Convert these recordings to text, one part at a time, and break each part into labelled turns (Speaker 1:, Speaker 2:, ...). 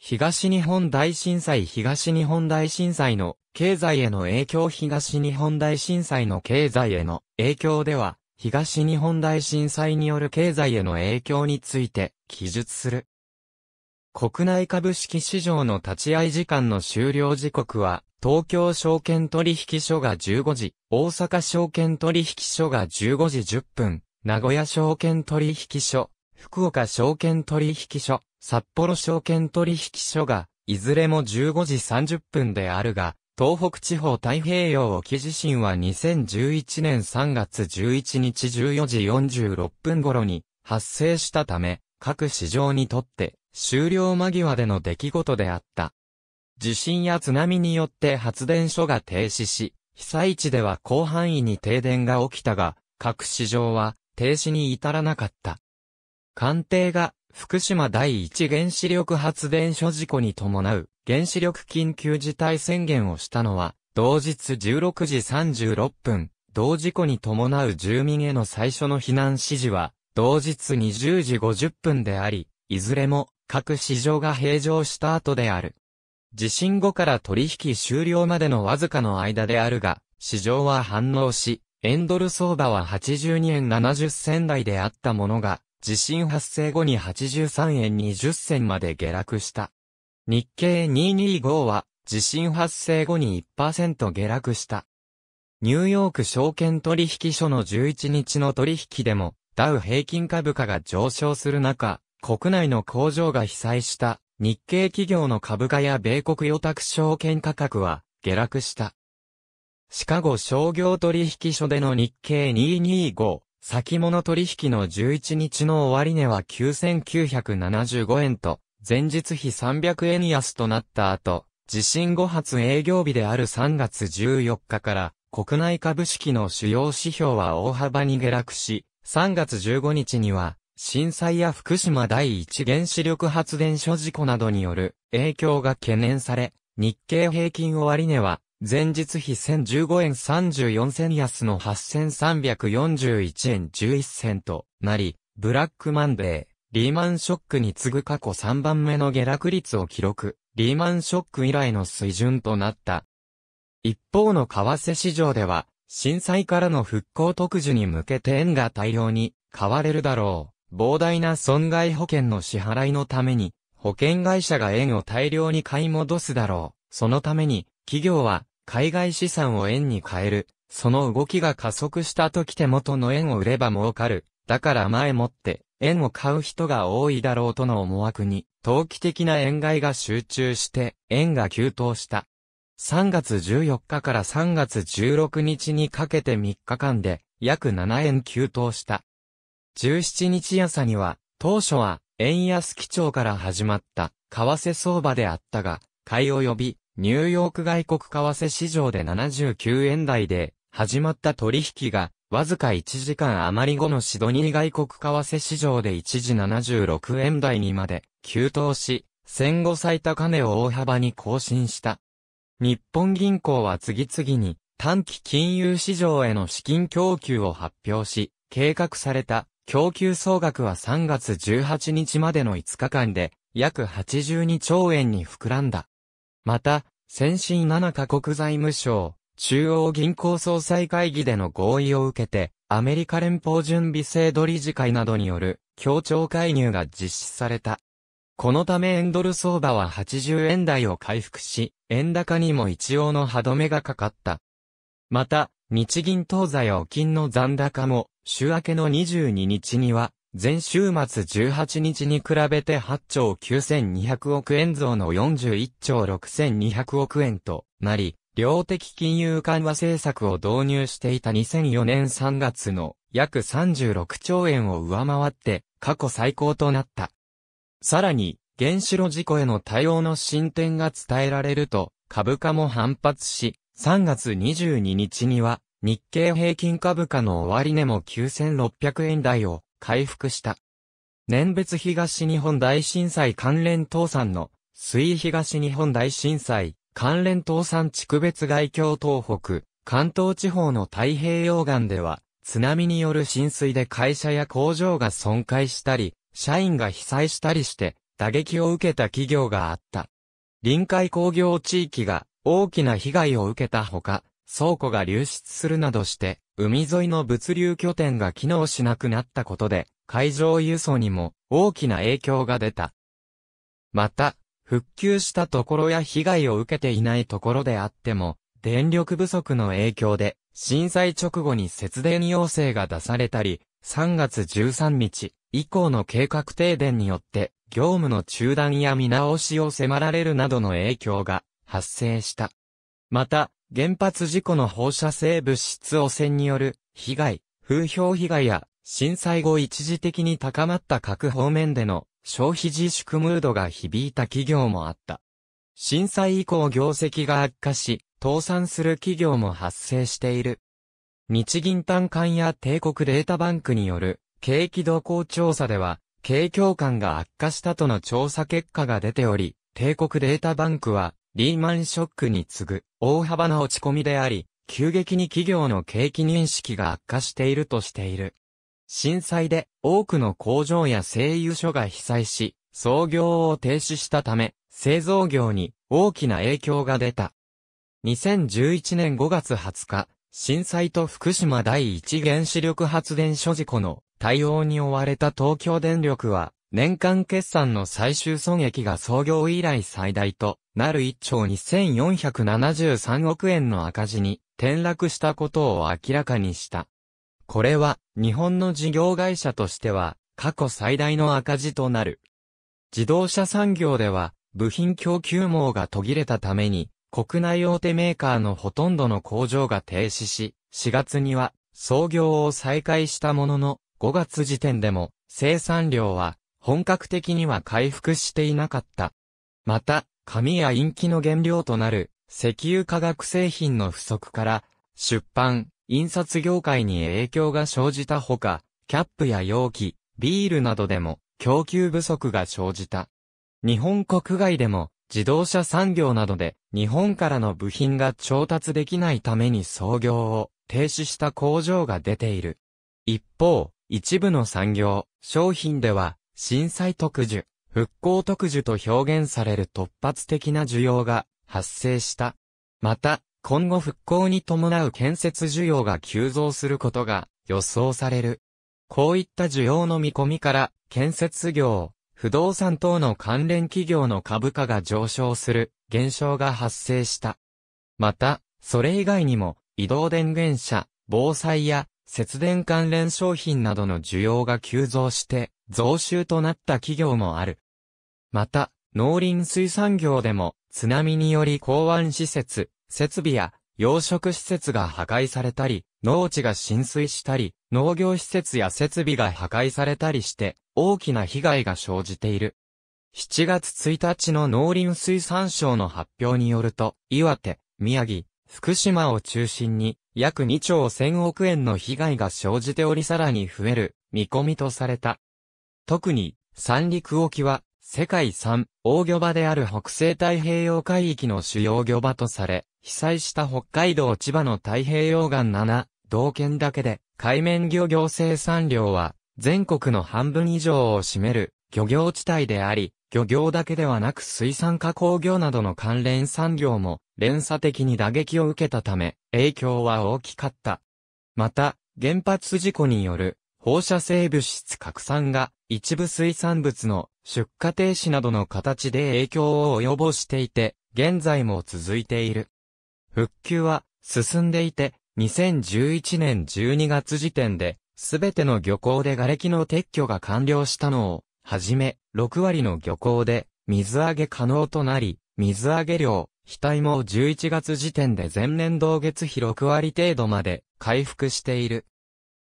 Speaker 1: 東日本大震災東日本大震災の経済への影響東日本大震災の経済への影響では、東日本大震災による経済への影響について記述する。国内株式市場の立ち会い時間の終了時刻は、東京証券取引所が15時、大阪証券取引所が15時10分、名古屋証券取引所、福岡証券取引所、札幌証券取引所が、いずれも15時30分であるが、東北地方太平洋沖地震は2011年3月11日14時46分頃に発生したため、各市場にとって終了間際での出来事であった。地震や津波によって発電所が停止し、被災地では広範囲に停電が起きたが、各市場は停止に至らなかった。艦艇が福島第一原子力発電所事故に伴う原子力緊急事態宣言をしたのは、同日16時36分、同事故に伴う住民への最初の避難指示は、同日20時50分であり、いずれも各市場が閉場した後である。地震後から取引終了までのわずかの間であるが、市場は反応し、エンドル相場は82円70銭台であったものが、地震発生後に83円20銭まで下落した。日経225は、地震発生後に1%下落した。ニューヨーク証券取引所の11日の取引でも、ダウ平均株価が上昇する中、国内の工場が被災した日系企業の株価や米国予託証券価格は下落した。シカゴ商業取引所での日経225先物取引の11日の終値は9975円と、前日比300円安となった後、地震後発営業日である3月14日から、国内株式の主要指標は大幅に下落し、3月15日には、震災や福島第一原子力発電所事故などによる影響が懸念され、日経平均終値は前日比1015円34銭安の8341円11銭となり、ブラックマンデー、リーマンショックに次ぐ過去3番目の下落率を記録、リーマンショック以来の水準となった。一方の為替市場では、震災からの復興特需に向けて円が大量に買われるだろう。膨大な損害保険の支払いのために、保険会社が円を大量に買い戻すだろう。そのために、企業は海外資産を円に変える。その動きが加速した時手元の円を売れば儲かる。だから前もって、円を買う人が多いだろうとの思惑に、投機的な円買いが集中して、円が急騰した。3月14日から3月16日にかけて3日間で、約7円急騰した。17日朝には、当初は、円安基調から始まった、為替相場であったが、買い及び、ニューヨーク外国為替市場で79円台で始まった取引が、わずか1時間余り後のシドニー外国為替市場で一時76円台にまで急騰し、戦後最高値を大幅に更新した。日本銀行は次々に短期金融市場への資金供給を発表し、計画された供給総額は3月18日までの5日間で約82兆円に膨らんだ。また、先進7カ国財務省、中央銀行総裁会議での合意を受けて、アメリカ連邦準備制度理事会などによる協調介入が実施された。このため円ドル相場は80円台を回復し、円高にも一応の歯止めがかかった。また、日銀当座預金の残高も、週明けの22日には前週末18日に比べて8兆9200億円増の41兆6200億円となり、量的金融緩和政策を導入していた2004年3月の約36兆円を上回って過去最高となった。さらに、原子炉事故への対応の進展が伝えられると、株価も反発し、3月22日には、日経平均株価の終値も9600円台を回復した。年別東日本大震災関連倒産の、水東日本大震災、関連倒産地区別外境東北、関東地方の太平洋岸では、津波による浸水で会社や工場が損壊したり、社員が被災したりして、打撃を受けた企業があった。臨海工業地域が大きな被害を受けたほか、倉庫が流出するなどして、海沿いの物流拠点が機能しなくなったことで、海上輸送にも大きな影響が出た。また、復旧したところや被害を受けていないところであっても、電力不足の影響で、震災直後に節電要請が出されたり、3月13日以降の計画停電によって、業務の中断や見直しを迫られるなどの影響が発生した。また、原発事故の放射性物質汚染による被害、風評被害や震災後一時的に高まった各方面での消費自粛ムードが響いた企業もあった。震災以降業績が悪化し、倒産する企業も発生している。日銀短観や帝国データバンクによる景気動向調査では、景況感が悪化したとの調査結果が出ており、帝国データバンクはリーマンショックに次ぐ大幅な落ち込みであり、急激に企業の景気認識が悪化しているとしている。震災で多くの工場や製油所が被災し、創業を停止したため、製造業に大きな影響が出た。2011年5月20日、震災と福島第一原子力発電所事故の対応に追われた東京電力は、年間決算の最終損益が創業以来最大となる1兆2473億円の赤字に転落したことを明らかにした。これは日本の事業会社としては過去最大の赤字となる。自動車産業では部品供給網が途切れたために国内大手メーカーのほとんどの工場が停止し、4月には創業を再開したものの5月時点でも生産量は本格的には回復していなかった。また、紙やインキの原料となる石油化学製品の不足から、出版、印刷業界に影響が生じたほか、キャップや容器、ビールなどでも供給不足が生じた。日本国外でも自動車産業などで日本からの部品が調達できないために操業を停止した工場が出ている。一方、一部の産業、商品では震災特需、復興特需と表現される突発的な需要が発生した。また、今後復興に伴う建設需要が急増することが予想される。こういった需要の見込みから、建設業、不動産等の関連企業の株価が上昇する現象が発生した。また、それ以外にも、移動電源車、防災や節電関連商品などの需要が急増して、増収となった企業もある。また、農林水産業でも津波により港湾施設、設備や養殖施設が破壊されたり、農地が浸水したり、農業施設や設備が破壊されたりして、大きな被害が生じている。7月1日の農林水産省の発表によると、岩手、宮城、福島を中心に、約2兆1000億円の被害が生じておりさらに増える、見込みとされた。特に、三陸沖は、世界三大漁場である北西太平洋海域の主要漁場とされ、被災した北海道千葉の太平洋岸7、道県だけで、海面漁業生産量は、全国の半分以上を占める漁業地帯であり、漁業だけではなく水産加工業などの関連産業も連鎖的に打撃を受けたため、影響は大きかった。また、原発事故による放射性物質拡散が一部水産物の出荷停止などの形で影響を及ぼしていて、現在も続いている。復旧は進んでいて、2011年12月時点で、すべての漁港で瓦礫の撤去が完了したのを、はじめ、6割の漁港で水揚げ可能となり、水揚げ量、額も11月時点で前年同月比6割程度まで回復している。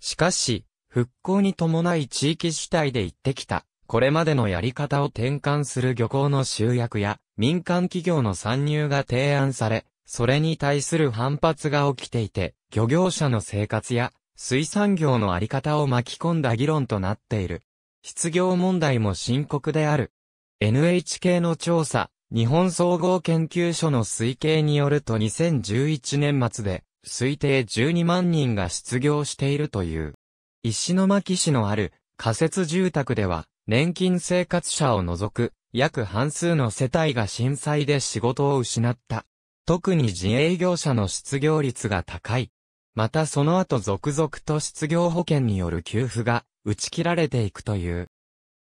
Speaker 1: しかし、復興に伴い地域主体で行ってきた、これまでのやり方を転換する漁港の集約や民間企業の参入が提案され、それに対する反発が起きていて、漁業者の生活や水産業のあり方を巻き込んだ議論となっている。失業問題も深刻である。NHK の調査、日本総合研究所の推計によると2011年末で、推定12万人が失業しているという。石巻市のある仮設住宅では、年金生活者を除く約半数の世帯が震災で仕事を失った。特に自営業者の失業率が高い。またその後続々と失業保険による給付が打ち切られていくという。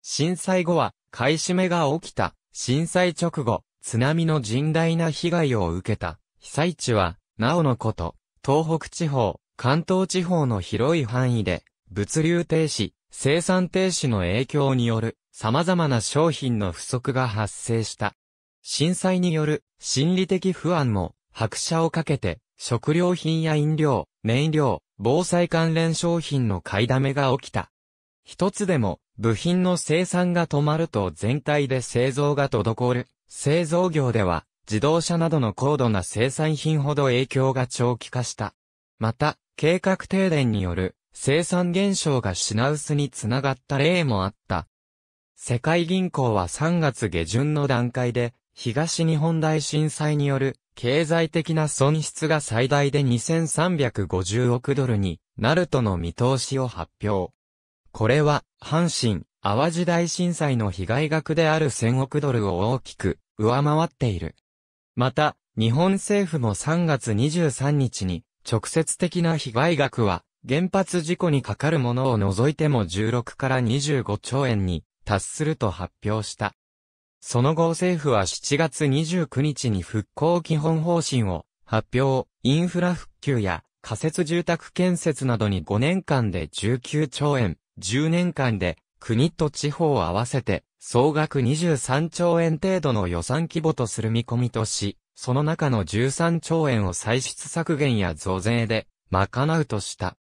Speaker 1: 震災後は買い占めが起きた。震災直後、津波の甚大な被害を受けた。被災地は、なおのこと、東北地方、関東地方の広い範囲で、物流停止、生産停止の影響による様々な商品の不足が発生した。震災による心理的不安も拍車をかけて食料品や飲料、燃料、防災関連商品の買いだめが起きた。一つでも部品の生産が止まると全体で製造が滞る。製造業では自動車などの高度な生産品ほど影響が長期化した。また、計画停電による生産減少が品薄につながった例もあった。世界銀行は3月下旬の段階で、東日本大震災による経済的な損失が最大で2350億ドルになるとの見通しを発表。これは、阪神、淡路大震災の被害額である1000億ドルを大きく上回っている。また、日本政府も3月23日に直接的な被害額は原発事故にかかるものを除いても16から25兆円に達すると発表した。その後政府は7月29日に復興基本方針を発表、インフラ復旧や仮設住宅建設などに5年間で19兆円、10年間で国と地方を合わせて総額23兆円程度の予算規模とする見込みとし、その中の13兆円を歳出削減や増税で賄うとした。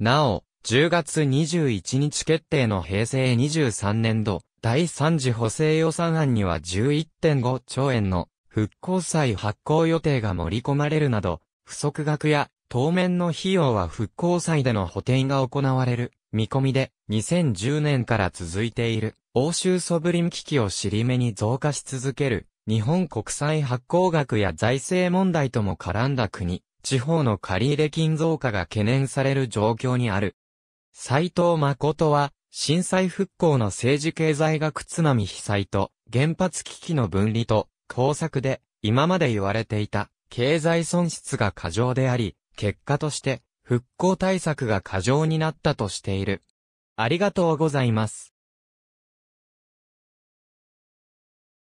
Speaker 1: なお、10月21日決定の平成23年度、第3次補正予算案には11.5兆円の復興債発行予定が盛り込まれるなど、不足額や当面の費用は復興債での補填が行われる見込みで、2010年から続いている欧州ソブリン危機を尻目に増加し続ける日本国債発行額や財政問題とも絡んだ国地方の借入金増加が懸念される状況にある。斎藤誠は、震災復興の政治経済学津波被災と、原発危機の分離と、工作で、今まで言われていた、経済損失が過剰であり、結果として、復興対策が過剰になったとしている。ありがとうございます。